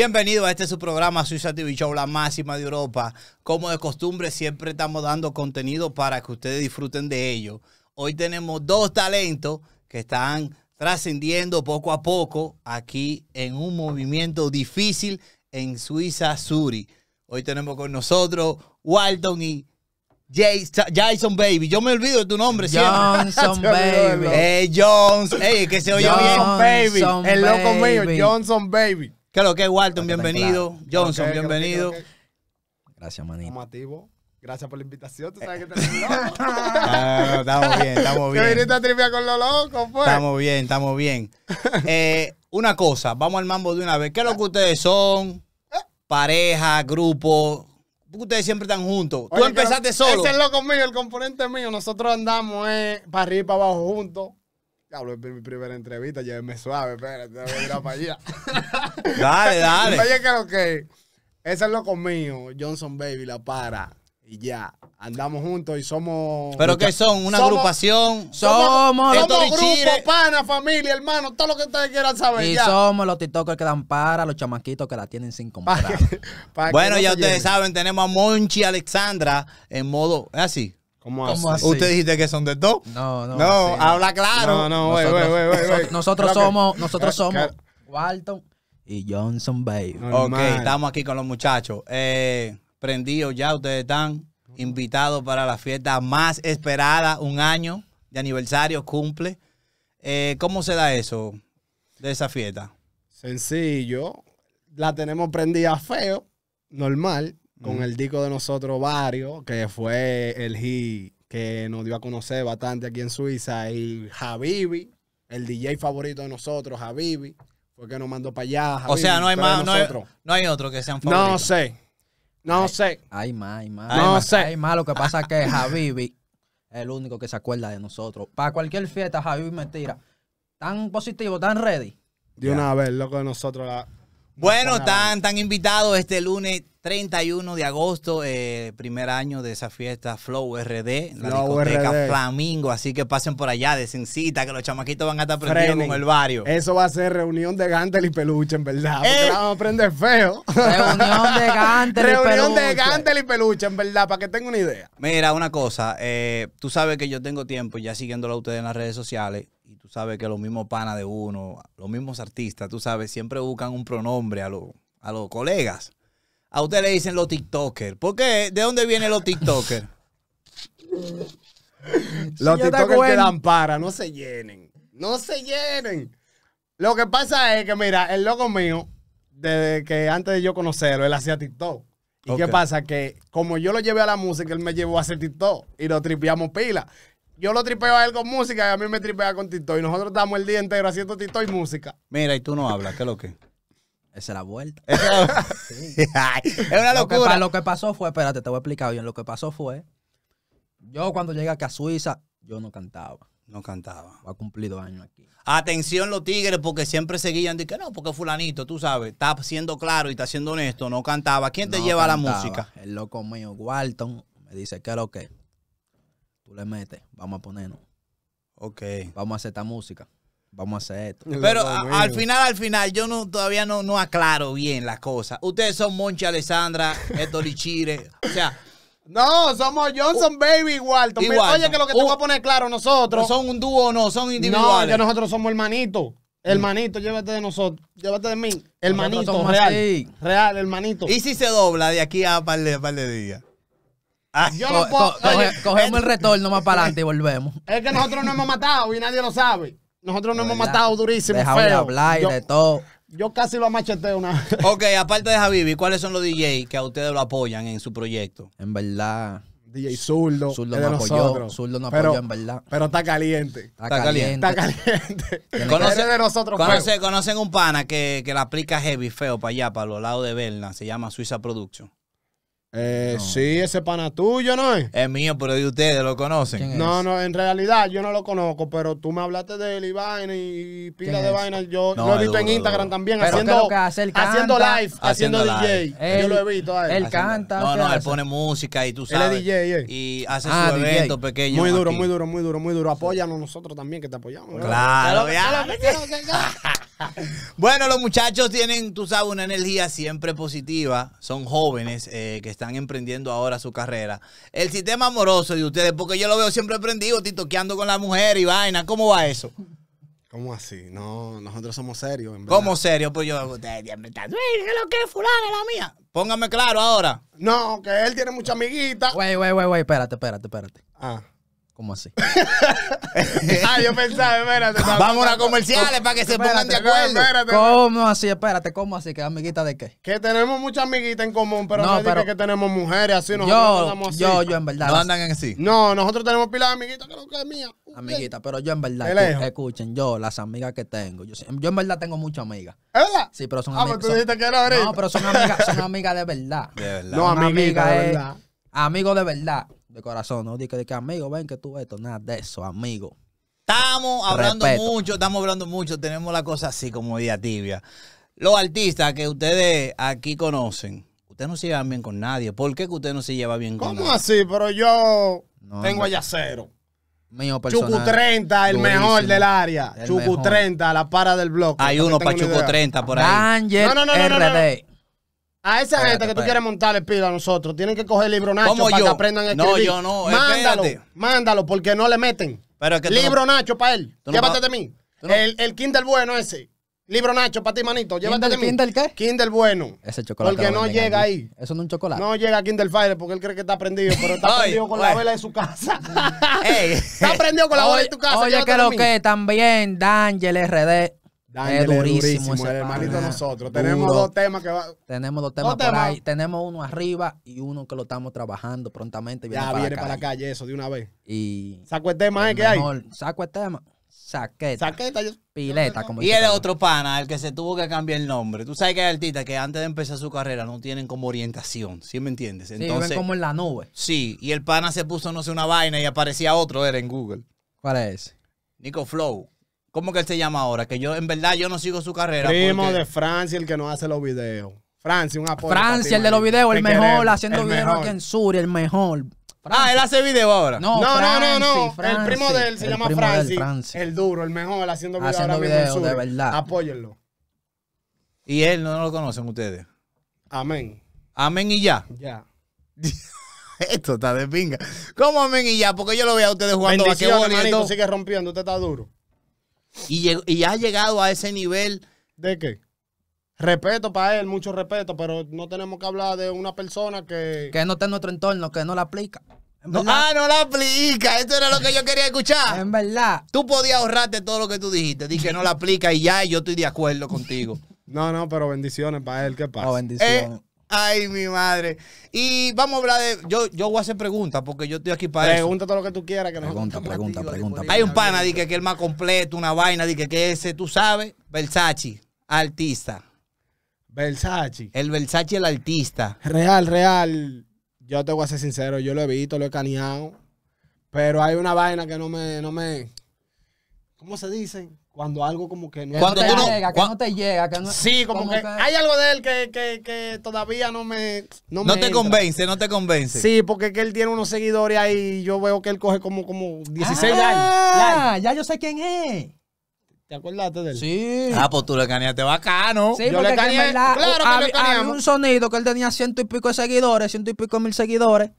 Bienvenido a este su programa Suiza TV Show, la máxima de Europa. Como de costumbre, siempre estamos dando contenido para que ustedes disfruten de ello. Hoy tenemos dos talentos que están trascendiendo poco a poco aquí en un movimiento difícil en Suiza Suri. Hoy tenemos con nosotros Walton y Jason Baby. Yo me olvido de tu nombre Johnson Baby. Hey, eh, Jones. que se oye Johnson bien. Baby. El loco mío, Johnson Baby. ¿Qué es lo que es, Walton? Bienvenido. Johnson, bienvenido. Gracias, manito. Gracias por la invitación. Tú sabes que te loco. Ah, estamos bien, estamos bien. Que viniste a tripear con los locos, pues. Estamos bien, estamos bien. Eh, una cosa, vamos al mambo de una vez. ¿Qué es lo que ustedes son? Pareja, grupo. Ustedes siempre están juntos. Tú empezaste solo. Ese es loco mío, el componente mío. Nosotros andamos eh, para arriba y para abajo juntos hablo es mi primera entrevista, llévenme suave, espérate, voy a ir a allá. dale, dale. Oye, que lo que. Ese es loco conmigo, Johnson Baby, la para. Y ya, andamos juntos y somos. ¿Pero qué son? ¿Una agrupación? Somos, somos los pana, familia, hermano, todo lo que ustedes quieran saber. Y somos los TikTokers que dan para, los chamaquitos que la tienen sin comprar. bueno, ya ustedes saben, tenemos a Monchi Alexandra en modo. Es así. ¿Cómo, Usted dijiste que son de dos. No, no. No, habla claro. No, no, Nosotros somos, nosotros somos Walton y Johnson Bay. Ok, estamos aquí con los muchachos. Eh, prendidos ya, ustedes están invitados para la fiesta más esperada, un año de aniversario, cumple. Eh, ¿Cómo se da eso de esa fiesta? Sencillo. La tenemos prendida feo, normal con el disco de nosotros varios, que fue el hit que nos dio a conocer bastante aquí en Suiza, y Habibi, el DJ favorito de nosotros, Habibi, fue que nos mandó para allá. o sea, no hay más, no hay, otro que sean favoritos. No sé, no sé. Hay más, hay más. No sé. Hay más, lo que pasa es que Habibi es el único que se acuerda de nosotros. Para cualquier fiesta, Habibi me tira. Tan positivo, tan ready. De una vez, loco de nosotros. bueno, están, tan invitados este lunes 31 de agosto, eh, primer año de esa fiesta Flow RD, la Flow discoteca Flamingo. Así que pasen por allá, de que los chamaquitos van a estar prendidos con el barrio. Eso va a ser reunión de Gantel y Peluche, en verdad. Porque eh. vamos a prender feo. Reunión de Gantel y Peluche. Reunión de Gantel y Peluche, en verdad, para que tengan una idea. Mira, una cosa. Eh, tú sabes que yo tengo tiempo ya siguiéndolo a ustedes en las redes sociales y tú sabes que los mismos panas de uno, los mismos artistas, tú sabes, siempre buscan un pronombre a, a los colegas. A usted le dicen los TikTokers. ¿Por qué? ¿De dónde vienen los TikTokers? los TikTokers que dan para, no se llenen. No se llenen. Lo que pasa es que, mira, el loco mío, desde que antes de yo conocerlo, él hacía TikTok. ¿Y qué pasa? Que como yo lo llevé a la música, él me llevó a hacer TikTok y lo tripeamos pila. Yo lo tripeo a él con música y a mí me tripea con TikTok. Y nosotros estamos el día entero haciendo TikTok y música. Mira, y tú no hablas, ¿qué es lo que? Esa es la vuelta. es una locura. Lo que, pasó fue, espérate, te voy a explicar bien. Lo que pasó fue, yo cuando llegué aquí a Suiza, yo no cantaba. No cantaba. Ha cumplido años aquí. Atención los tigres, porque siempre seguían Diciendo que no, porque fulanito, tú sabes, está siendo claro y está siendo honesto, no cantaba. ¿Quién te lleva la música? El loco mío, Walton, me dice, ¿qué es lo que? Tú le metes, vamos a ponernos. Ok. Vamos a hacer esta música vamos a hacer esto. Pero al final, al final, yo no todavía no, no aclaro bien las cosas. Ustedes son Moncha, Alessandra, Héctor o sea... No, somos Johnson Baby igual. oye, que lo que te a poner claro, nosotros... son un dúo o no, son individuales. No, que nosotros somos hermanitos. Hermanito, mm. llévate de nosotros, llévate de mí. Hermanito, real. Así. Real, hermanito. ¿Y si se dobla de aquí a par de, par de días? Ah, yo no puedo, cogemos el retorno más para adelante y volvemos. Es que nosotros no hemos matado y nadie lo sabe. Nosotros nos hemos matado durísimo, feo. hablar y yo, de todo. Yo casi lo macheteo una vez. Ok, aparte de Javivi, ¿cuáles son los DJs que a ustedes lo apoyan en su proyecto? En verdad... DJ Zurdo. Zurdo no apoyó. Zurdo no apoyó, en verdad. Pero está caliente. Está caliente. Está caliente. Conoce, de nosotros, conoce, Conocen un pana que, que la aplica heavy feo para allá, para los lados de Berna. Se llama Suiza Production. Eh, Sí, ese pana tuyo, ¿no es? Es mío, pero de ustedes lo conocen. No, no, en realidad yo no lo conozco, pero tú me hablaste de él y y pila de vaina. Yo lo he visto en Instagram también, haciendo, haciendo live, haciendo, DJ. yo lo he visto a él. Él canta. No, no, él pone música y tú sabes. Él es DJ, ¿eh? Y hace su evento pequeño. Muy duro, muy duro, muy duro, muy duro. Apóyanos nosotros también, que te apoyamos. Claro, claro bueno, los muchachos tienen, tú sabes, una energía siempre positiva. Son jóvenes eh, que están emprendiendo ahora su carrera. El sistema amoroso de ustedes, porque yo lo veo siempre prendido, titoqueando con la mujer y vaina. ¿Cómo va eso? ¿Cómo así? No, nosotros somos serios. En ¿Cómo serios? Pues yo, ustedes están, lo que es la mía? Póngame claro ahora. No, que él tiene mucha amiguita. Güey, güey, güey, güey, espérate, espérate, espérate. Ah. ¿Cómo así? ah, yo pensaba, espérate. Vamos a comerciales para que se pongan de acuerdo. ¿Cómo así? Espérate, ¿cómo así? ¿Que amiguita de qué? Que tenemos muchas amiguitas en común, pero no, no que tenemos mujeres así, nosotros yo, así. Yo, yo en verdad. No andan en así. No, nosotros tenemos pilas de amiguitas que que es mía. Amiguita, pero yo en verdad, escuchen, yo las amigas que tengo, yo, en verdad tengo muchas amigas. ¿Es verdad? Sí, pero son amigas. Ah, pero pues tú dijiste que era No, pero son amigas, son amigas de verdad. De verdad. No, amiga de verdad. Amigos de verdad corazón, no diga que, amigo, ven que tú esto, nada de eso, amigo. Estamos hablando mucho, estamos hablando mucho, tenemos la cosa así como día tibia. Los artistas que ustedes aquí conocen, ustedes no se llevan bien con nadie. ¿Por qué usted no se lleva bien con nadie? ¿Cómo así? Pero yo tengo allá cero, Mío 30, el mejor del área. El Chucu 30, la para del bloque. Hay uno para Chucu 30 por ahí. Angel RD. A esa gente que tú quieres montarle pila a nosotros, tienen que coger libro Nacho para que aprendan a escribir. No, yo no. Mándalo, mándalo, porque no le meten. libro Nacho para él. Llévate de mí. El, Kindle bueno ese. Libro Nacho, para ti, manito. Llévate de mí. ¿Kindle qué? Kindle bueno. Ese chocolate. Porque no llega ahí. Eso no es un chocolate. No llega a Kindle Fire porque él cree que está prendido, pero está prendido con la vela de su casa. está prendido con la vela de tu casa. Oye, creo que también, D'Angel RD es durísimo, el hermanito nosotros. Tenemos dos temas que va... Tenemos dos temas por ahí. Tenemos uno arriba y uno que lo estamos trabajando prontamente. ya viene para la calle eso de una vez. Y saco el tema, ¿eh? ¿Qué hay? Saco el tema. Saqueta. Saqueta. Yo, pileta, Y el otro pana, el que se tuvo que cambiar el nombre. Tú sabes que hay artistas que antes de empezar su carrera no tienen como orientación, ¿sí me entiendes? Entonces, sí, ven como en la nube. Sí, y el pana se puso, no sé, una vaina y aparecía otro, era en Google. ¿Cuál es? Nico Flow. ¿Cómo que él se llama ahora? Que yo, en verdad, yo no sigo su carrera. Primo de Francia, el que no hace los videos. Francia, un apoyo. Francia, el de los videos, el mejor, haciendo videos mejor. aquí en Sur, el mejor. Ah, él hace video ahora. No, no, no, no, el primo de él se llama Francia. El duro, el mejor, haciendo videos ahora mismo en Sur. de verdad. Apóyenlo. Y él no, lo conocen ustedes. Amén. Amén y ya. Ya. Esto está de pinga. ¿Cómo amén y ya? Porque yo lo veo a ustedes jugando a qué bonito. sigue rompiendo, usted está duro. Y, y ha llegado a ese nivel. ¿De qué? Respeto para él, mucho respeto, pero no tenemos que hablar de una persona que. Que no está en nuestro entorno, que no la aplica. No, ah, no la aplica. Eso era lo que yo quería escuchar. En verdad. Tú podías ahorrarte todo lo que tú dijiste. Dije que no la aplica y ya, yo estoy de acuerdo contigo. No, no, pero bendiciones para él. ¿Qué pasa? Oh, bendiciones. Eh, Ay, mi madre. Y vamos a hablar de. Yo, yo voy a hacer preguntas porque yo estoy aquí para eso. todo lo que tú quieras. Que pregunta, pregunta, pregunta, Hay un pana, que, que es el más completo, una vaina, di que, que ese, tú sabes. Versace, artista. Versace. El Versace, el artista. Real, real. Yo te voy a ser sincero, yo lo he visto, lo he caneado. Pero hay una vaina que no me. No me ¿Cómo se dice? cuando algo como que no, cuando te, llega, que no te llega, que Sí, como, que, hay algo de él que, que, que todavía no me... No, te convence, no te convence. Sí, porque es que él tiene unos seguidores ahí y yo veo que él coge como, como 16 ah, Ya yo sé quién es. ¿Te acordaste de él? Sí. Ah, pues tú le caneaste bacano. Sí, yo le caneé, que claro que había, había un sonido que él tenía ciento y pico de seguidores, ciento y pico mil seguidores.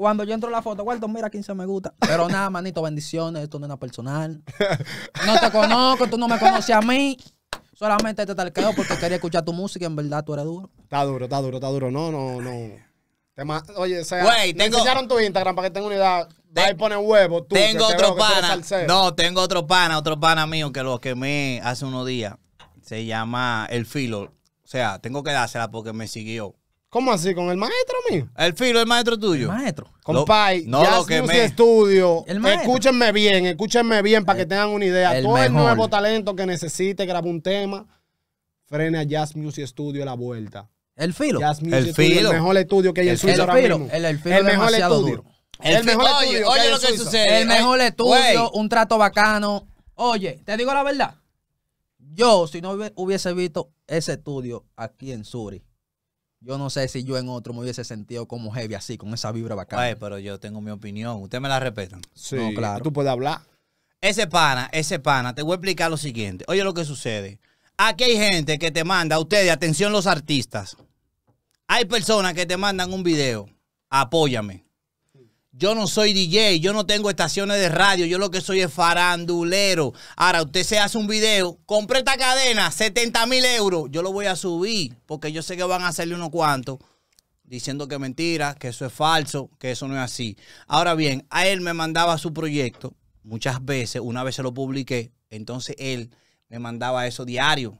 Cuando yo entro a la foto, guardo, mira, 15 me gusta. Pero nada, manito, bendiciones. Esto no es personal. No te conozco, tú no me conoces a mí. Solamente te talqueo porque quería escuchar tu música en verdad tú eres duro. Está duro, está duro, está duro. No, no, no. oye, o sea, me tu Instagram para que tenga una idea. Ahí ponen huevo, tú. tengo otro pana. No, tengo otro pana, otro pana mío que lo quemé hace unos días. Se llama El Filo. O sea, tengo que dársela porque me siguió. ¿Cómo así? ¿Con el maestro mío? El filo, el maestro tuyo. El maestro. Compay, no, ya que me... estudio. escúchenme bien, escúchenme bien para que tengan una idea. Todo el nuevo talento que necesite, grabar un tema, frene a Jazz Music Studio a la vuelta. El filo. Jazz Music el Studio, filo. el mejor estudio que hay en Suiza ahora filo. El, filo el mejor estudio. El, mejor estudio. Oye, oye lo que sucede. El mejor estudio, un trato bacano. Oye, te digo la verdad. Yo, si no hubiese visto ese estudio aquí en Suri yo no sé si yo en otro me hubiese sentido como heavy así, con esa vibra bacana. pero yo tengo mi opinión. Usted me la respeta Sí, claro. Tú puedes hablar. Ese pana, ese pana, te voy a explicar lo siguiente. Oye lo que sucede. Aquí hay gente que te manda, a ustedes, atención los artistas. Hay personas que te mandan un video. Apóyame. Yo no soy DJ, yo no tengo estaciones de radio, yo lo que soy es farandulero. Ahora, usted se hace un video, compré esta cadena, 70 mil euros, yo lo voy a subir, porque yo sé que van a hacerle unos cuantos diciendo que mentira, que eso es falso, que eso no es así. Ahora bien, a él me mandaba su proyecto muchas veces, una vez se lo publiqué, entonces él me mandaba eso diario.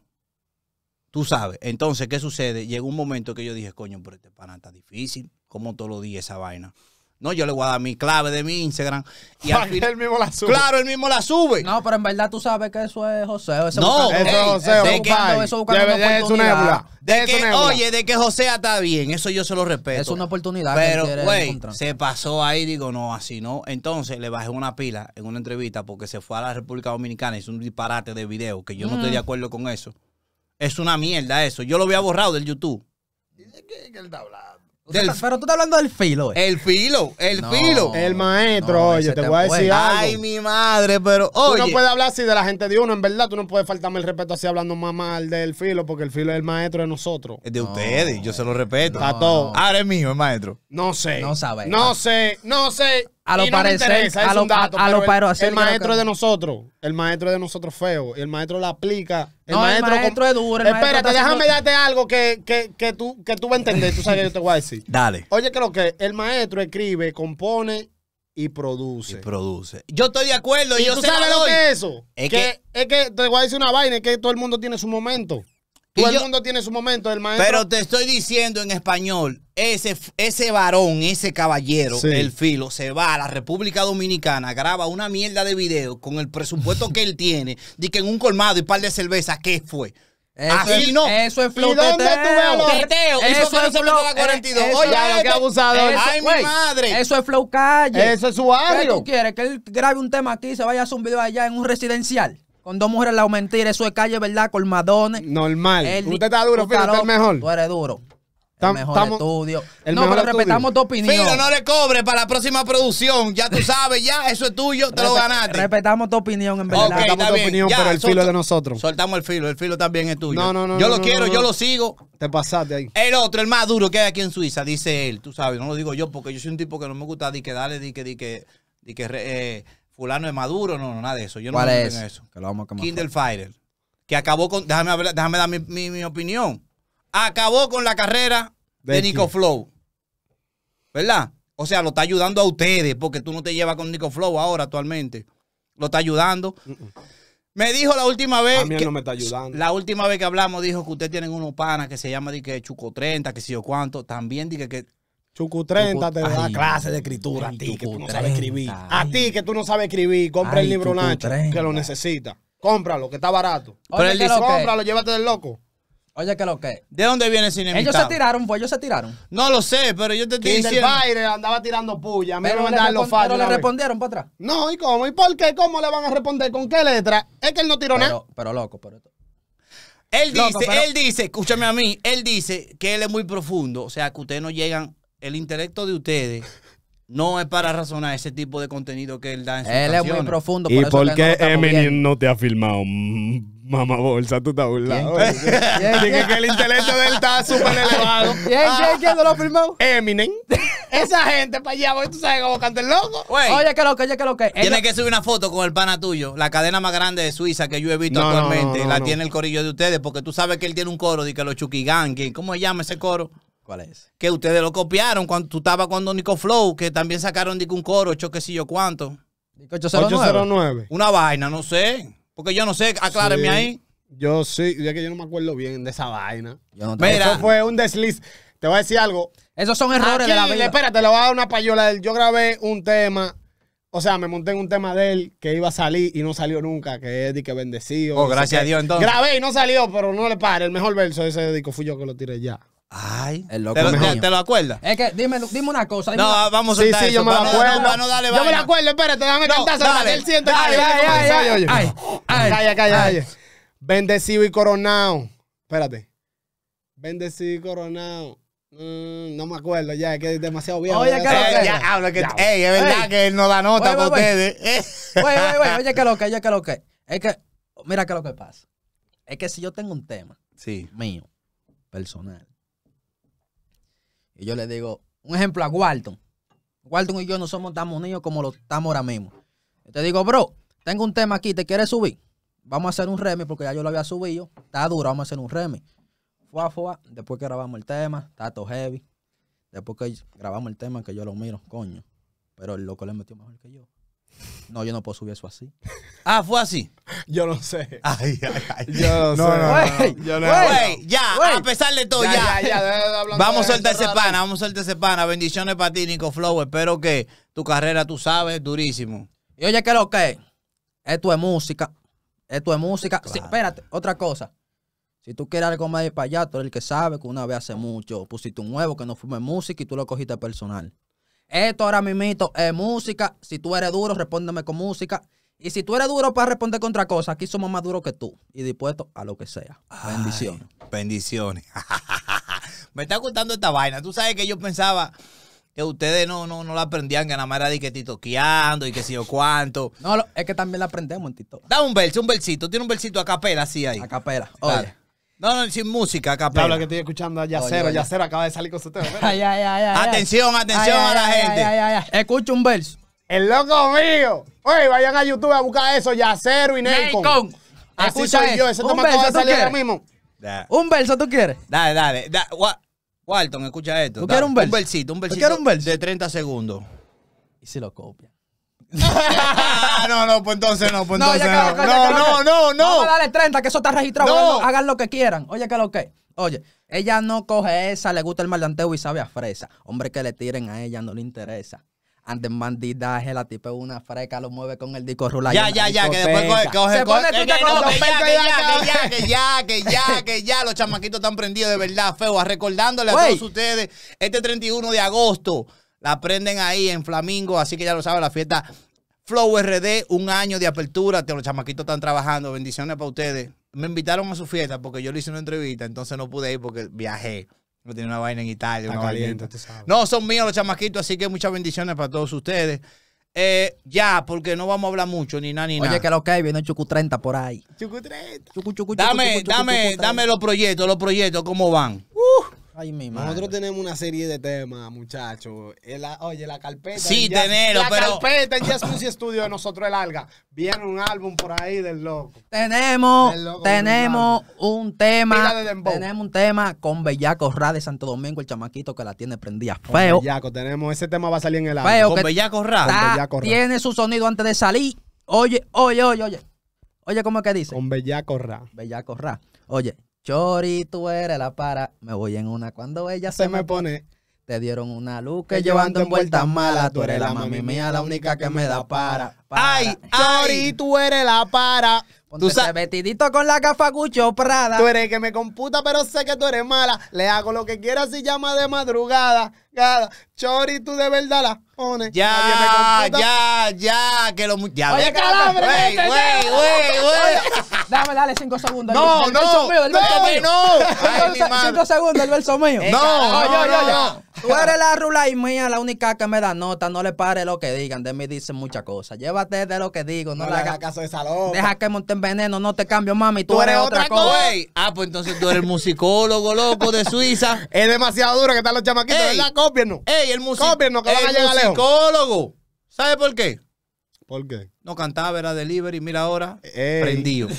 Tú sabes, entonces, ¿qué sucede? Llegó un momento que yo dije, coño, pero este pana está difícil, como todos los días esa vaina. No, yo le voy a dar mi clave de mi Instagram. él mismo la sube. Claro, él mismo la sube. No, pero en verdad tú sabes que eso es José. no, eso es José. De eso de oye, de que José está bien. Eso yo se lo respeto. Es una oportunidad. Pero, güey, se pasó ahí. Digo, no, así no. Entonces le bajé una pila en una entrevista porque se fue a la República Dominicana. Hizo un disparate de video que yo no estoy mm. de acuerdo con eso. Es una mierda eso. Yo lo había borrado del YouTube. Dice que él está hablando pero tú estás hablando del filo. Eh. El filo, el filo. El maestro, oye, te, voy a decir algo. Ay, mi madre, pero oye. Tú no puedes hablar así de la gente de uno, en verdad. Tú no puedes faltarme el respeto así hablando más mal del filo, porque el filo es el maestro de nosotros. Es de ustedes, yo se lo respeto. A todos. Ahora es mío, el maestro. No sé. No sabe. No sé, no sé a lo parecer, a lo, dato, a, lo pero el, el maestro es de nosotros, el maestro es de nosotros feo, y el maestro la aplica. El, maestro, el es duro. Espérate, déjame darte algo que, que, que, tú, que tú vas a entender, tú sabes que yo te voy a decir. Dale. Oye, creo que el maestro escribe, compone y produce. Y produce. Yo estoy de acuerdo y, yo tú sabes lo que es eso. Es que, es que te voy a decir una vaina, es que todo el mundo tiene su momento. Todo el mundo tiene su momento, el maestro. Pero te estoy diciendo en español, ese, varón, ese caballero, el filo, se va a la República Dominicana, graba una mierda de video con el presupuesto que él tiene, de que en un colmado y par de cervezas, ¿qué fue? Eso no. Eso es Flow! ¿Y dónde tú ves Eso, es flow. Eso, Oye, lo abusador. Ay, mi madre. Eso es flow calle. Eso es su barrio. ¿Qué tú quieres? Que él grabe un tema aquí y se vaya a hacer un video allá en un residencial. Con dos mujeres la mentira, eso es calle, ¿verdad? Colmadones. Normal. usted está duro, fíjate, usted es mejor. Tú eres duro. El mejor estudio. no, pero respetamos tu opinión. Filo, no le cobre para la próxima producción. Ya tú sabes, ya, eso es tuyo, te lo ganaste. Respetamos tu opinión, en verdad. respetamos tu opinión, pero el filo es de nosotros. Soltamos el filo, el filo también es tuyo. No, no, no. Yo lo quiero, yo lo sigo. Te pasaste ahí. El otro, el más duro que hay aquí en Suiza, dice él, tú sabes, no lo digo yo porque yo soy un tipo que no me gusta di que dale, di que, di que, di que, eh, no de Maduro, no, no, nada de eso. Yo no me en eso. Que Kindle Fire que acabó con, déjame, hablar, déjame dar mi, opinión, acabó con la carrera de, Nico Flow. ¿Verdad? O sea, lo está ayudando a ustedes porque tú no te llevas con Nico Flow ahora actualmente. Lo está ayudando. Me dijo la última vez. no me está ayudando. La última vez que hablamos, dijo que ustedes tienen unos panas que se llama que Chuco 30, que si o cuánto. También dije que Chucu 30 te da clase de escritura a ti que tú no sabes escribir. A ti que tú no sabes escribir, compra el libro Nacho que lo necesita. Cómpralo, que está barato. Pero él dice, cómpralo, llévate del loco. Oye, ¿qué lo que? ¿De dónde viene sin Ellos se tiraron, pues ellos se tiraron. No lo sé, pero yo te estoy diciendo. Baile andaba tirando puya. pero me los fallos. le respondieron para atrás. No, ¿y cómo? ¿Y por qué? ¿Cómo le van a responder? ¿Con qué letra? Es que él no tiró nada. Pero loco, pero. Él dice, él dice, escúchame a mí, él dice que él es muy profundo, o sea, que ustedes no llegan el intelecto de ustedes no es para razonar ese tipo de contenido que él da en sus Él es muy profundo. ¿Y por qué Eminem no te ha filmado? Mm, mamá bolsa, tú estás burlado. Dije que el intelecto de él está súper elevado. ¿Quién, quién, quién no lo ha filmado? Eminem. Esa gente para allá, tú sabes cómo canta el loco. oye, que lo que, oye, que lo que. Tiene que subir una foto con el pana tuyo, la cadena más grande de Suiza que yo he visto actualmente. la tiene el corillo de ustedes, porque tú sabes que él tiene un coro de que los Chukigan, ¿cómo se llama ese coro? Que ustedes lo copiaron cuando tú estabas con Nico Flow, que también sacaron Nico un coro, ocho que sí yo cuánto. 809. Una vaina, no sé. Porque yo no sé, acláreme ahí. Yo sí, ya que yo no me acuerdo bien de esa vaina. Yo Eso fue un desliz. Te voy a decir algo. Esos son errores de la vida. Espérate, le voy a dar una payola. Yo grabé un tema o sea, me monté en un tema de él que iba a salir y no salió nunca, que es que bendecido. Oh, gracias a Dios entonces. Grabé y no salió, pero no le pare. El mejor verso de ese disco fui yo que lo tiré ya. Ay, el loco te, lo, te, te, lo acuerdas? Es que dime, dime una cosa. no, vamos a sí, sí, yo me acuerdo. No, no, dale, yo me lo acuerdo, espérate, déjame no, cantar. Dale, él Ay, ay, calla, calla, ay. Bendecido y coronado. Espérate. Bendecido y coronado. Mm, no me acuerdo ya, es que es demasiado viejo. Oye, que lo que. Eh, ya hablo que. Ey, es verdad que él no da nota para ustedes. Oye, oye, oye, oye, que lo que, oye, que lo Es que, mira que lo que pasa. Es que si yo tengo un tema sí. mío, personal y yo le digo, un ejemplo a Walton. Walton y yo no somos tan unidos como lo estamos ahora mismo. te digo, bro, tengo un tema aquí, ¿te quieres subir? Vamos a hacer un remix porque ya yo lo había subido. Está duro, vamos a hacer un remix. Fua, fua. Después que grabamos el tema, tato heavy. Después que grabamos el tema, que yo lo miro, coño. Pero el loco le metió mejor que yo. No, yo no puedo subir eso así. Ah, fue así. Yo no sé. Ay, ay, ay. Yo no, sé. no, ya, a pesar de todo, ya. ya. ya, ya vamos a soltar ese pana, vamos a soltar ese pana. Bendiciones para ti, Nico Flow. Espero que tu carrera, tú sabes, durísimo. Y oye, que es lo que? Esto es música. Esto es música. espérate, otra cosa. Si tú quieres algo más de payato, el que sabe que una vez hace mucho pusiste un nuevo que no fume música y tú lo cogiste personal. Esto ahora mismito es música. Si tú eres duro, respóndeme con música. Y si tú eres duro para responder otra cosa. aquí somos más duros que tú y dispuestos a lo que sea. bendiciones. Bendiciones. Me está gustando esta vaina. Tú sabes que yo pensaba que ustedes no, no, no la aprendían, que nada más era de que y que si yo cuánto. No, es que también la aprendemos en Tito. Da un verso, un versito. Tiene un versito a capela así ahí. A capela. Oye. No, no, sin música, acá. Habla que estoy escuchando a Yacero. Yacero acaba de salir con su tema. ay, ay, ay, atención, atención a la gente. Escucha un verso. El loco mío. Oye, vayan a YouTube a buscar eso, Yacero y Nelcon. Nelcon. Así Escucha soy eso. yo, ese tema acaba de ahora mismo. Un verso tú quieres. Dale, dale. Walton, escucha esto. ¿Tú quieres un verso? Un versito, un versito. ¿Tú quieres un verso? De 30 segundos. Y se lo copia. no, no, pues entonces no, pues entonces no. no, no, no, no. Vamos a darle 30, que eso está registrado. Hagan lo que quieran. Oye, que lo que. Oye, ella no coge esa, le gusta el maldanteo y sabe a fresa. Hombre, que le tiren a ella, no le interesa. Antes bandida, la tipa una freca, lo mueve con el disco rula. Ya, ya, ya, que después coge, coge, coge, que, ya, que, ya, que ya, que ya, que ya, los chamaquitos están prendidos de verdad, feo, recordándole a todos ustedes este 31 de agosto. La prenden ahí en Flamingo, así que ya lo saben, la fiesta Flow RD, un año de apertura, los chamaquitos están trabajando, bendiciones para ustedes. Me invitaron a su fiesta porque yo le hice una entrevista, entonces no pude ir porque viajé. No tiene una vaina en Italia, una No, son míos los chamaquitos, así que muchas bendiciones para todos ustedes. Eh, ya, porque no vamos a hablar mucho, ni nada, ni nada. Oye, que lo que hay viene Chucu 30 por ahí. Chucu 30. dame, dame, dame los proyectos, los proyectos, ¿cómo van? Nosotros tenemos una serie de temas, muchachos. oye, la carpeta. Sí, tenemos pero. La carpeta en Jazz Music Studio de nosotros el alga Viene un álbum por ahí del loco. Tenemos, tenemos un, tema. Tenemos un tema con Bellaco Ra de Santo Domingo, el chamaquito que la tiene prendida feo. Con Bellaco, tenemos. Ese tema va a salir en el álbum. con Bellaco Tiene su sonido antes de salir. Oye, oye, oye, oye. Oye, ¿cómo es que dice? Con Bellaco Ra. Bellaco Ra. Oye, Chori, tú eres la para. Me voy en una cuando ella se, me pone. Te dieron una luz que llevando en vueltas malas. Tú eres la mami mía, la única que me da para. ¡Ay! Ay, Chori, tú eres la para. Ponte tú sabes. Vestidito con la gafa Gucho Prada. Tú eres que me computa, pero sé que tú eres mala. Le hago lo que quiera si llama de madrugada. chori, tú de verdad la pones. Ya, ya, ya. Que lo. Ya, Oye, calambre. Güey, güey, güey, Dame, dale cinco segundos. No, no. no, cinco segundos el verso mío. Eh, no, no, no, no. Tú eres la rula y mía, la única que me da nota. No le pare lo que digan. De mí dicen muchas cosas. Llévate de lo que digo. No, le hagas caso de salón. Deja que monten veneno. No te cambio, mami. Tú, eres, otra cosa. Ah, pues entonces tú eres el musicólogo loco de Suiza. es demasiado duro que están los chamaquitos. Ey, ¿Verdad? Cópienos. Ey, el musicólogo. que van a llegar ¡El musicólogo. ¿Sabes por qué? ¿Por qué? No cantaba, era delivery. Mira ahora. Prendido.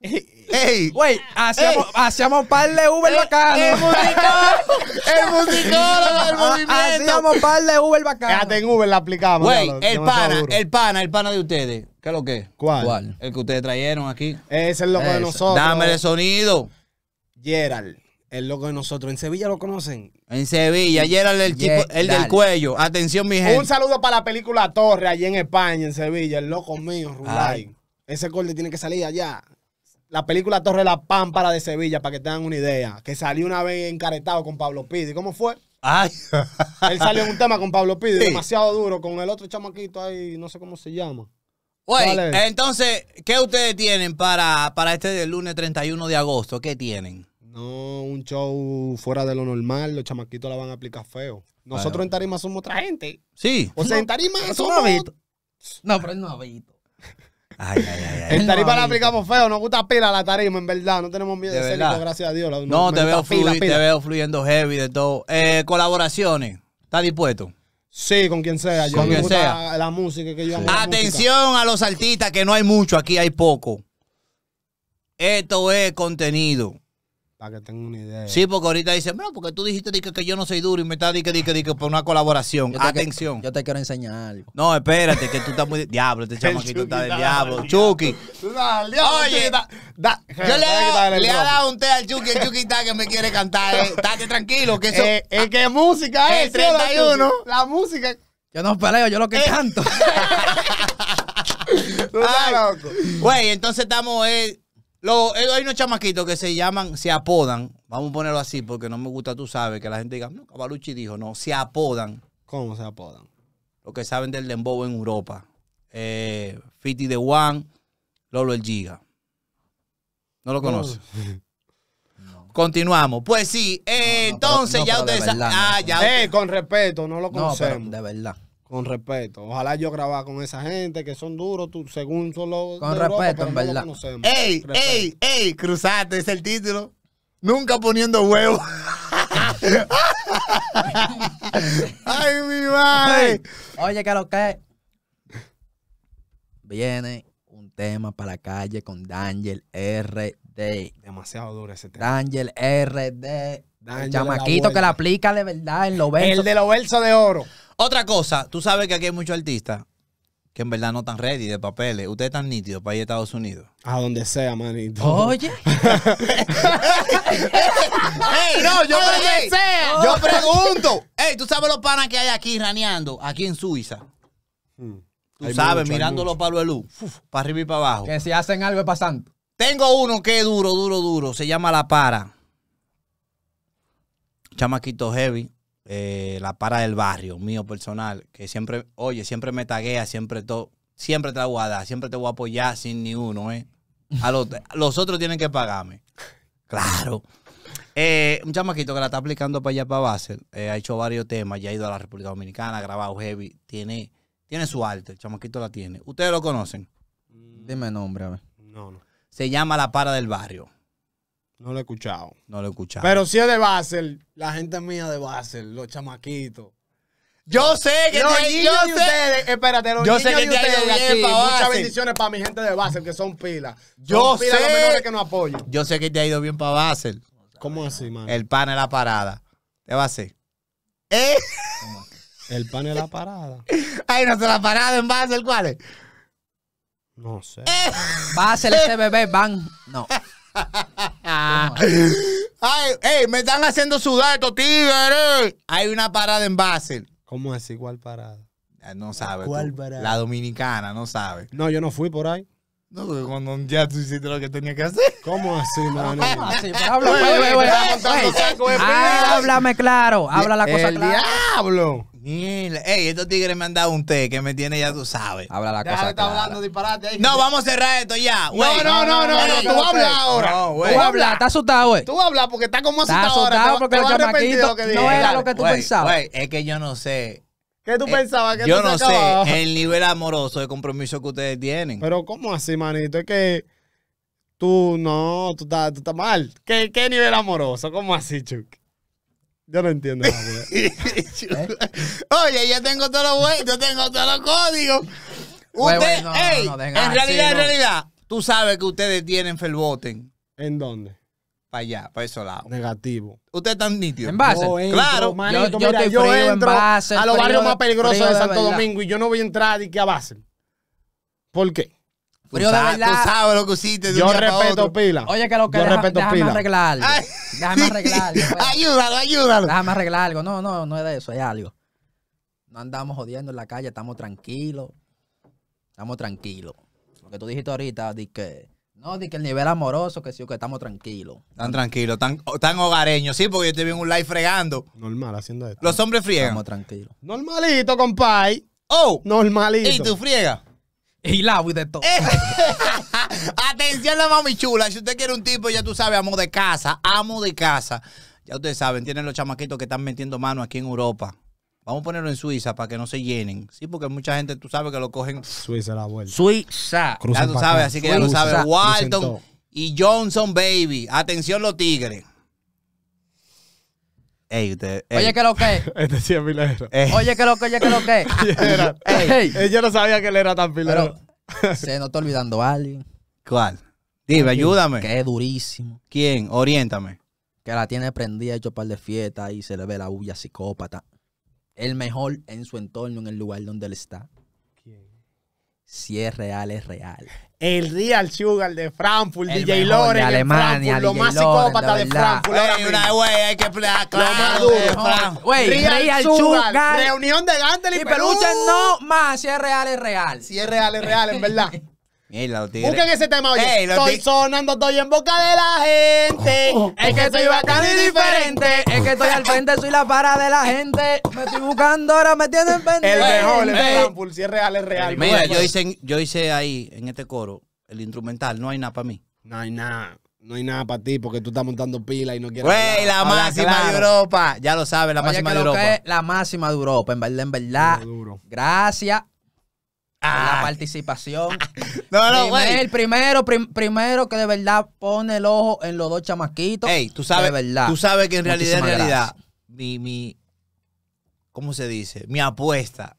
¡Ey! hacíamos, par de Uber eh, bacano. El musicólogo, el musicólogo ah, movimiento. Hacíamos par de Uber bacano. Ya en Uber la aplicamos. el pana, el pana, el pana de ustedes. ¿Qué es lo que es? ¿Cuál? El que ustedes trajeron aquí. Ese es el loco de nosotros. Dame el sonido. Gerald. El loco de nosotros. En Sevilla lo conocen. En Sevilla. Gerald, el tipo, el del cuello. Atención, mi gente. Un saludo para la película Torre, allí en España, en Sevilla. El loco mío, Rulay. Ese corte tiene que salir allá la película Torre la Pámpara de Sevilla, para que tengan una idea, que salió una vez encaretado con Pablo Pidi. ¿Cómo fue? Ay. Él salió en un tema con Pablo Pidi, demasiado duro, con el otro chamaquito ahí, no sé cómo se llama. Oye, entonces, ¿qué ustedes tienen para, para este lunes 31 de agosto? ¿Qué tienen? No, un show fuera de lo normal, los chamaquitos la van a aplicar feo. Nosotros en Tarima somos otra gente. Sí. O sea, en Tarima somos... No, pero él no Ay, ay, ay, Tarifa tarima la aplicamos feo, nos gusta pila la tarima, en verdad. No tenemos miedo de, de gracias a Dios. no, te veo, fluyendo heavy de todo. Eh, colaboraciones, ¿estás dispuesto? Sí, con quien sea. Yo con me quien gusta sea. La, música que yo Atención a los artistas, que no hay mucho, aquí hay poco. Esto es contenido. Para que tengan una idea. Sí, porque ahorita dicen, no, porque tú dijiste que, que yo no soy duro y me estás que dique, dique, por una colaboración. Atención. yo te quiero enseñar algo. No, espérate, que tú estás muy. diablo, este chamaquito está del diablo. Chucky. Oye, yo le, he dado un té al Chucky. El Chucky está que me quiere cantar. Eh. Estate tranquilo, que eso. es eh, eh, que música es. 31. La música. Yo no peleo, yo lo que canto. Güey, entonces estamos. Eh, hay unos chamaquitos que se llaman, se apodan, vamos a ponerlo así porque no me gusta, tú sabes, que la gente diga, no, Cabaluchi dijo, no, se apodan. ¿Cómo se apodan? Lo que saben del dembow en Europa. Eh, Fiti de One, Lolo el Giga. No lo conoces. Continuamos. Pues sí, eh, entonces ya ustedes. Ah, eh, con respeto, no lo conocemos. de verdad con respeto. Ojalá yo grabara con esa gente que son duros, tú, según solo. Con respeto, en verdad. ¡Ey, ey, ey! Cruzate, es el título. Nunca poniendo huevo. ¡Ay, mi madre! Oye, que lo que. Viene un tema para la calle con Daniel RD. Demasiado duro ese tema. Daniel RD. el chamaquito que la aplica de verdad en los versos. El de los versos de oro. Otra cosa, tú sabes que aquí hay muchos artistas que en verdad no están ready de papeles. Ustedes están nítidos para ir a Estados Unidos. A donde sea, manito. Oye. no! Yo, pregunto. yo pregunto. ¡Ey, tú sabes los panas que hay aquí raneando, aquí en Suiza! Hmm. Tú sabes, mirándolo para los para arriba y para abajo. Que si hacen algo es pasando. Tengo uno que es duro, duro, duro. Se llama La Para. Chamaquito Heavy. Eh, la para del barrio, mío personal, que siempre, oye, siempre me taguea, siempre todo, siempre te la voy a dar, siempre te voy a apoyar sin ni uno, ¿eh? A los, otros tienen que pagarme. Claro. Eh, un chamaquito que la está aplicando para allá, para Basel, eh, ha hecho varios temas, ya ha ido a la República Dominicana, ha grabado heavy, tiene, tiene su arte, el chamaquito la tiene. ¿Ustedes lo conocen? Mm. Dime nombre, a ver. No, no. Se llama La Para del Barrio. No lo he escuchado. No lo he escuchado. Pero si es de Basel, la gente mía de Basel, los chamaquitos. Yo sé que los te, niños yo sé. ustedes, espérate, los yo sé que ustedes bien, muchas bendiciones para mi gente de Basel que son pilas. Yo sé. que no apoyo. Yo sé que te ha ido bien para Basel. ¿Cómo así, man? El pan es la parada. ¿Qué va a hacer. ¿Eh? El pan es la parada. Ay, no se la parada en Basel, ¿cuál es? No sé. Eh. Basel ese bebé van. No. Ah. Ay, ey, me están haciendo sudar estos tigres. Hay una parada en Basel. ¿Cómo es igual parada? Ah, no sabe. ¿Cuál parada? La dominicana, no sabe. No, yo no fui por ahí. No, porque cuando ya tú hiciste lo que tenía que hacer. ¿Cómo así, mano? ¿Cómo así? Háblame claro, habla la cosa el clara. diablo! Ey, estos tigres me han dado un té que me tiene, ya tú sabes. Habla la cosa clara. hablando disparate ahí. No, vamos a cerrar esto ya. No, no, no, no, tú hablas ahora. tú hablas, Está asustado, güey. Tú hablas porque está como asustado ahora. porque el chamaquito no era lo que tú pensabas. es que yo no sé ¿Qué tú eh, pensabas? Que yo no sé el nivel amoroso de compromiso que ustedes tienen. Pero ¿cómo así, manito? Es que tú no, tú estás, tú estás mal. ¿Qué, ¿Qué, nivel amoroso? ¿Cómo así, Chuck? Yo no entiendo. Nada, ¿Eh? Oye, yo tengo todos los yo tengo todos los códigos. Usted, en realidad, en realidad, tú sabes que ustedes tienen felboten. ¿En dónde? para allá, para ese lado. Negativo. Ustedes están nítidos. En base. claro. yo, entro a los barrios más peligrosos de, Santo Domingo y yo no voy a entrar y que a base. ¿Por qué? Tú, sabes, lo que hiciste. Yo respeto pila. Oye, que lo que. Yo respeto déjame pila. arreglar Déjame arreglar pues. ayúdalo, ayúdalo. Déjame arreglar algo. No, no, no es de eso, es algo. No andamos jodiendo en la calle, estamos tranquilos. Estamos tranquilos. Lo que tú dijiste ahorita, di que no, de que el nivel amoroso, que sí, que estamos tranquilos. Tan tranquilos, tan, tan hogareños, sí, porque yo te vi un live fregando. Normal, haciendo esto. Los hombres friegan. Estamos tranquilos. Normalito, compay. Oh. Normalito. Y tú friegas. Y la voy de todo. Eh. Atención, la mami chula. Si usted quiere un tipo, ya tú sabes, amo de casa, amo de casa. Ya ustedes saben, tienen los chamaquitos que están metiendo mano aquí en Europa. Vamos a ponerlo en Suiza para que no se llenen. Sí, porque mucha gente, tú sabes que lo cogen. Suiza la vuelta. Suiza. ya tú sabes, así que ya lo sabes. Walton y Johnson Baby. Atención los tigres. Ey, usted, Oye, que lo que. es? este sí es pilero. Eh. Oye, que lo que, oye, que lo que. es? ey. Yo no sabía que él era tan pilero. se no está olvidando alguien. ¿Cuál? Dime, ayúdame. Que es durísimo. ¿Quién? Oriéntame. Que la tiene prendida, hecho par de fiestas y se le ve la bulla psicópata el mejor en su entorno, en el lugar donde él está. Si es real, es real. El Real Sugar de Frankfurt, DJ Loren. De Alemania, lo más psicópata de Frankfurt. hay que claro, Real, Sugar, Reunión de Gantel y, y Peluche. no más. Si es real, es real. Si es real, es real, en verdad. Busquen ese tema, oye. estoy sonando, estoy en boca de la gente. Oh, oh, oh. es que soy bacán y diferente. es que estoy al frente, soy la para de la gente. Me estoy buscando, ahora me tienen pendiente. El mejor, el mejor. Si es real, es real. Mira, yo pues. hice, yo hice ahí, en este coro, el instrumental. No hay nada para mí. No hay nada. No hay nada para ti porque tú estás montando pila y no quieres. Güey, la máxima de Europa. Ya lo sabes, la máxima de Europa. la máxima de Europa, en verdad, en verdad. Gracias Ah. La participación. no, El primero, primero que de verdad pone el ojo en los dos chamaquitos. Ey, tú sabes. verdad. Tú sabes que en realidad, en realidad, mi, mi, ¿cómo se dice? Mi apuesta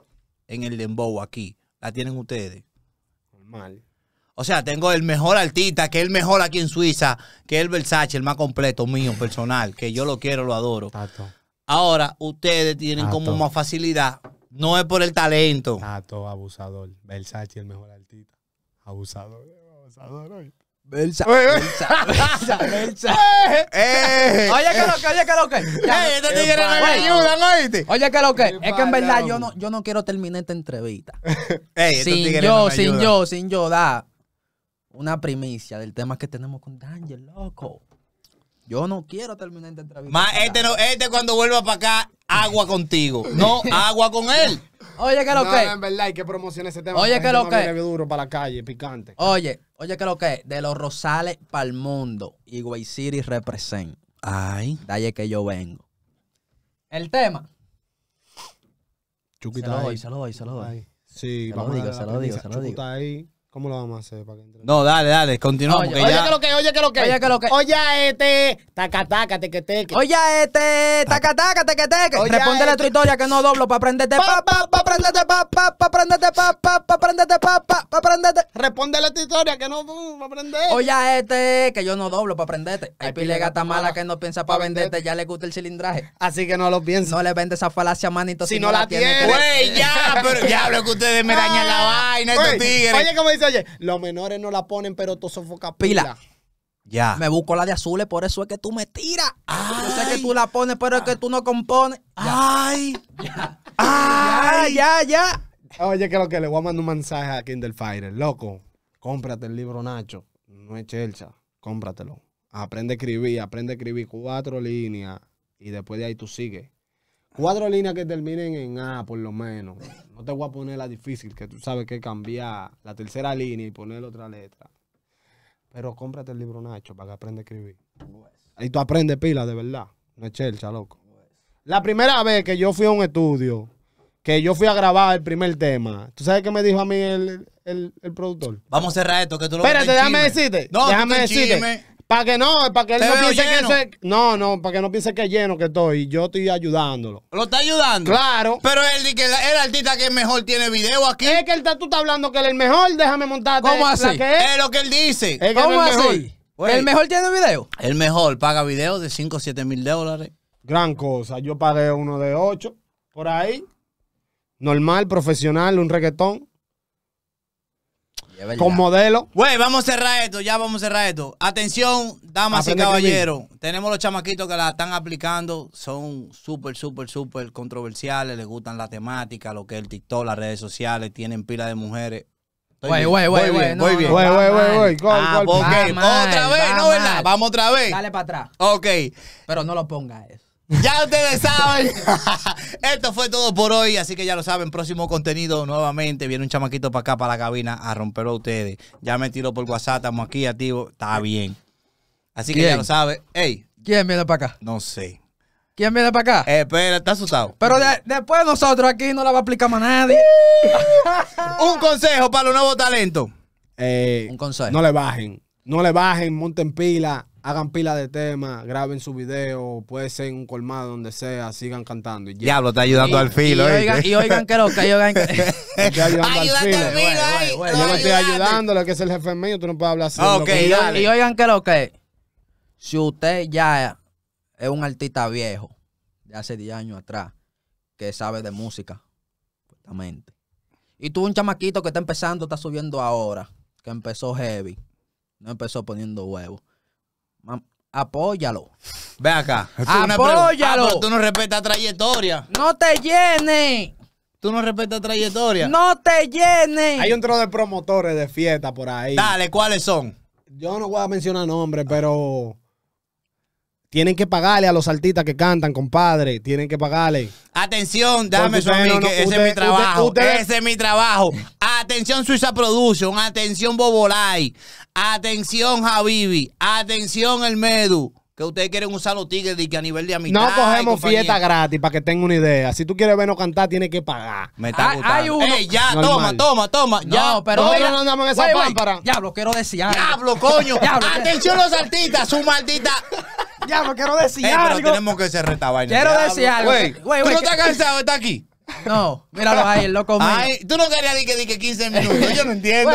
en el dembow aquí, la tienen ustedes. Normal. O sea, tengo el mejor artista, que es el mejor aquí en Suiza, que es el Versace, el más completo mío, personal, que yo lo quiero, lo adoro. Ahora, ustedes tienen como más facilidad no es por el talento. todo abusador. Versace, el mejor artista. Abusador, abusador. hoy. Versace. Versace. oye, que lo que, oye, que lo que. Eh, me Oye, que lo que. Es que en verdad yo no, yo no quiero terminar esta entrevista. sin yo, sin yo, sin yo, da una primicia del tema que tenemos con Daniel, loco. Yo no quiero terminar esta entrevista. Más este, no, este cuando vuelva para acá, agua contigo. No, agua con él. Oye, que lo no, que. En verdad, hay que promocionar ese tema. Oye, que lo que. duro para la calle, picante. Oye, oye, que lo que. De los Rosales para el mundo. Y Way City represent. Ay. Dale que yo vengo. El tema. Chuquita se lo doy, se lo doy, se lo doy. Sí, se lo digo, se lo digo, se lo digo. ahí. ¿Cómo lo vamos a hacer para que No, dale, dale, continuamos. Oye, oye ya... que lo que, oye que lo que. Oye que lo que. Oye, este, taca, taca, teque, teque. Oye, este, taca, taca, teque, teque. Responde la este. historia que no doblo para prenderte pa, pa, pa, prenderte pa, pa, pa, prenderte pa, pa, pa, prenderte pa, pa, pa, prenderte. Respóndele tu historia que no, uh, pa, prenderte. Oye, este, que yo no doblo para prenderte. Hay pile gata mala que no piensa para venderte, ya le gusta el cilindraje. Así que no lo piensa. No le vende esa falacia, manito, si, no la tiene. Güey, ya, pero ya hablo que ustedes me dañan la ah. vaina, estos tigres. Oye, los menores no la ponen, pero tú sofocas pila. Ya. Me busco la de azules, por eso es que tú me tiras. sé que tú la pones, pero es que tú no compones. Ay. Ya. Ay, ya, ya. Oye, que lo que le voy a mandar un mensaje a Kindle Fire, loco. Cómprate el libro Nacho. No es chelcha. Cómpratelo. Aprende a escribir, aprende a escribir cuatro líneas y después de ahí tú sigues. Cuatro líneas que terminen en A, por lo menos. No te voy a poner la difícil, que tú sabes que cambiar la tercera línea y poner otra letra. Pero cómprate el libro Nacho para que aprenda a escribir. Y pues. tú aprendes pila, de verdad. No es chelcha, loco. La primera vez que yo fui a un estudio, que yo fui a grabar el primer tema, ¿tú sabes qué me dijo a mí el, productor? Vamos a cerrar esto, que tú lo Espérate, déjame decirte. No, déjame decirte. Para que no, para que él no piense que No, no, que no piense que es lleno que estoy. Yo estoy ayudándolo. ¿Lo está ayudando? Claro. Pero él que el artista que mejor tiene video aquí. Es que él está, tú estás hablando que él es el mejor, déjame montarte. ¿Cómo así? es. lo que él dice. ¿Cómo el así? Mejor. ¿El mejor tiene video? El mejor paga video de 5 o 7 mil dólares. Gran cosa. Yo pagué uno de 8 por ahí. Normal, profesional, un reggaetón con modelo. Güey, vamos a cerrar esto, ya vamos a cerrar esto. Atención, damas y caballeros. Tenemos los chamaquitos que la están aplicando. Son súper, súper, súper controversiales. Les gustan la temática, lo que es el TikTok, las redes sociales. Tienen pila de mujeres. Güey, güey, güey, güey. Muy bien. Güey, güey, güey, güey. otra vez, ¿no, verdad? Vamos otra vez. Dale para atrás. Ok. Pero no lo ponga eso. Ya ustedes saben. Esto fue todo por hoy, así que ya lo saben. Próximo contenido nuevamente. Viene un chamaquito para acá, para la cabina, a romperlo a ustedes. Ya me tiro por WhatsApp, estamos aquí activo. Está bien. Así que ya lo saben. Ey. ¿Quién viene para acá? No sé. ¿Quién viene para acá? Eh, espera, está asustado. Pero de, después nosotros aquí no la va a aplicar más nadie. un consejo para los nuevos talentos. Eh, un consejo. No le bajen. No le bajen, monten pila hagan pila de temas, graben su video, puede ser en un colmado, donde sea, sigan cantando. Diablo, está ayudando al filo. Y, oigan, y oigan, que lo que oigan ayudando al filo. yo no estoy ayudando, lo que es el jefe mío, tú no puedes hablar así. Okay, y, oigan que lo que... Si usted ya es un artista viejo, de hace 10 años atrás, que sabe de música, justamente. Y tú un chamaquito que está empezando, está subiendo ahora, que empezó heavy, no empezó poniendo huevos Apóyalo. Ve acá. Apóyalo. Ah, tú no respetas trayectoria. No te llenes. Tú no respetas trayectoria. No te llenes. Hay un trozo de promotores de fiesta por ahí. Dale, ¿cuáles son? Yo no voy a mencionar nombres, pero tienen que pagarle a los artistas que cantan, compadre. Tienen que pagarle. Atención, dame su amigo, ese es mi trabajo. Ese es mi trabajo. Atención, Suiza Production. Atención, Bobolay. Atención, Javivi. Atención, El Medu. Que ustedes quieren usar los tigres y que a nivel de amistad. No cogemos fiesta gratis para que tengan una idea. Si tú quieres vernos cantar, tienes que pagar. Me está gustando. ya, toma, toma, toma. No, ya, pero. no andamos en esa pámpara. Diablo, quiero decir Diablo, coño. Diablo, Atención, los artistas. Su maldita. Ya, pero quiero decir algo. Pero tenemos que cerrar esta Quiero decir algo. Güey, ¿tú no estás cansado? Está aquí. No, míralo ahí, el loco tú no querías decir que, di que 15 minutos. Yo no entiendo.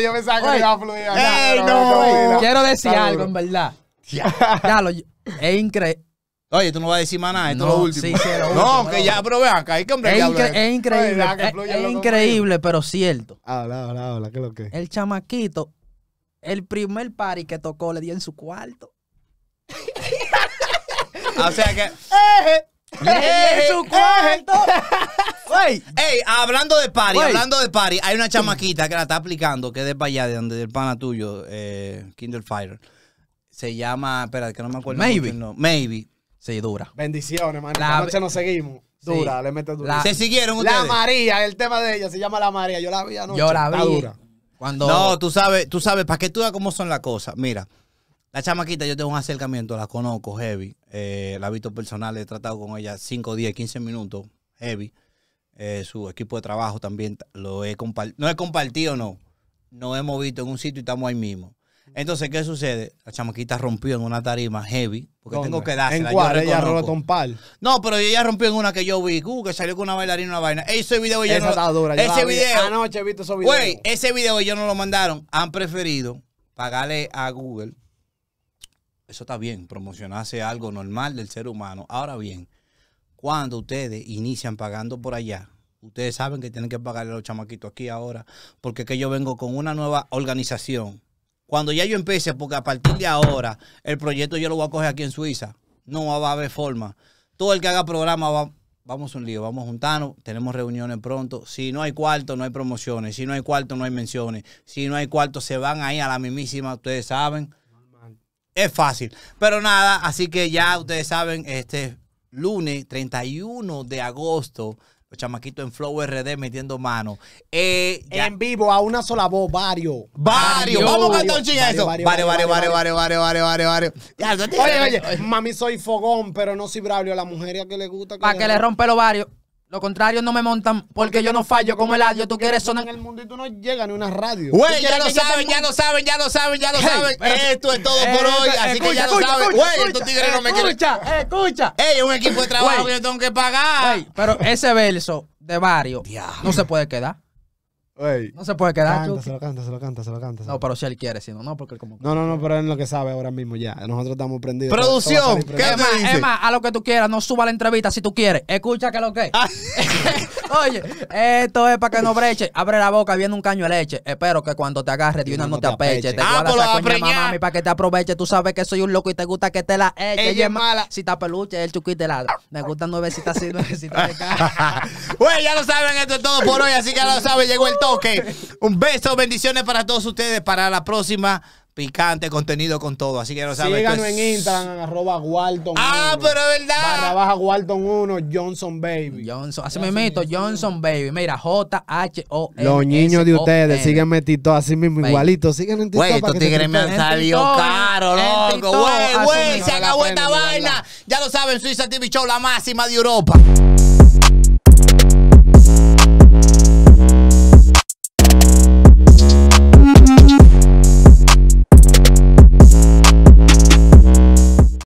yo me saco y iba a fluir. Ey, no, Quiero decir algo, en verdad. Ya. lo, es increíble. Oye, tú no vas a decir más nada, esto es lo último. no, que ya, pero vean acá, hay que hombre es, es increíble, es, increíble, pero cierto. Habla, habla, habla, ¿qué es lo que? El chamaquito, el primer party que tocó le dio en su cuarto. O sea que. ¡Eh! su hablando de party, hablando de party, hay una chamaquita que la está aplicando, que es de para allá, de donde del pana tuyo, eh, Kindle Fire. Se llama, espera, que no me acuerdo. Maybe. No, maybe. Se dura. Bendiciones, La... noche nos seguimos. Dura, le metes dura. ¿Se siguieron ustedes? La María, el tema de ella se llama La María. Yo la vi anoche. Yo la vi. dura. Cuando... No, tú sabes, tú sabes, para que tú veas cómo son las cosas. Mira, la chamaquita, yo tengo un acercamiento, la conozco, heavy. Eh, la he visto personal, he tratado con ella 5, 10, 15 minutos, heavy. Eh, su equipo de trabajo también lo he compartido. No he compartido, no. Nos hemos visto en un sitio y estamos ahí mismo. Entonces, ¿qué sucede? La chamaquita rompió en una tarima heavy. Porque tengo que darse ¿En cuál? ¿Ella roba con par? No, pero ella rompió en una que yo vi. Uh, que salió con una bailarina una vaina. Ese video ella. no... Ese video... Güey, ese video ellos no lo mandaron. Han preferido pagarle a Google eso está bien, promocionarse algo normal del ser humano. Ahora bien, cuando ustedes inician pagando por allá, ustedes saben que tienen que pagarle a los chamaquitos aquí ahora, porque es que yo vengo con una nueva organización. Cuando ya yo empiece, porque a partir de ahora el proyecto yo lo voy a coger aquí en Suiza, no va a haber forma. Todo el que haga programa va, vamos un lío, vamos juntarnos, tenemos reuniones pronto. Si no hay cuarto, no hay promociones. Si no hay cuarto, no hay menciones. Si no hay cuarto, se van ahí a la mismísima, ustedes saben es fácil. Pero nada, así que ya ustedes saben, este lunes 31 de agosto, los chamaquitos en Flow RD metiendo mano. Eh, en vivo, a una sola voz, varios. Varios. Vamos a cantar un eso. Varios, varios, varios, varios, varios, varios, varios. Oye, oye, mami, soy fogón, pero no soy a La mujer que le gusta. Para que le rompe los varios. Lo contrario no me montan porque yo no fallo como el audio, Tú quieres sonar en el mundo y tú no llegas ni una radio. Güey, ya lo saben, ya lo saben, ya lo saben, ya lo saben. Esto es todo por eh, hoy, así que ya lo saben. Güey, estos tigres no me quieren. Escucha, escucha. Ey, es un equipo de trabajo que yo tengo que pagar. Pero ese verso de varios no se puede quedar no se puede quedar. se lo canta, se lo canta, se lo canta. No, pero si él quiere, si no, no, porque como. No, no, no, pero él es lo que sabe ahora mismo ya. Nosotros estamos prendidos. Producción, ¿qué más? Es más, a lo que tú quieras, no suba la entrevista si tú quieres. Escucha que lo que. Ah. Oye, esto es para que no breche. Abre la boca, viene un caño de leche. Espero que cuando te agarre, de una no, te apeche. Te ah, por pues la coña mami para que te aproveche. Tú sabes que soy un loco y te gusta que te la eche. Ella es mala. Si está peluche, el chuquite la. Me gusta nuevecitas así, nuevecitas de cara. Güey, pues ya lo saben, esto es todo por hoy, así que ya lo saben, llegó el un beso, bendiciones para todos ustedes. Para la próxima picante, contenido con todo. Así que no saben Síganos en Instagram, arroba Walton. Ah, pero es verdad. Barra baja Walton 1, Johnson Baby. Johnson, así me meto, johnson Baby. Mira, J-H-O. Los niños de ustedes, síganme Tito, así mismo, igualito. Síganme en Tito. Güey, estos tigres me han salido caro, loco. Güey, ah, güey, se acabó esta vaina. Ya lo saben, Suiza TV Show, la máxima de Europa.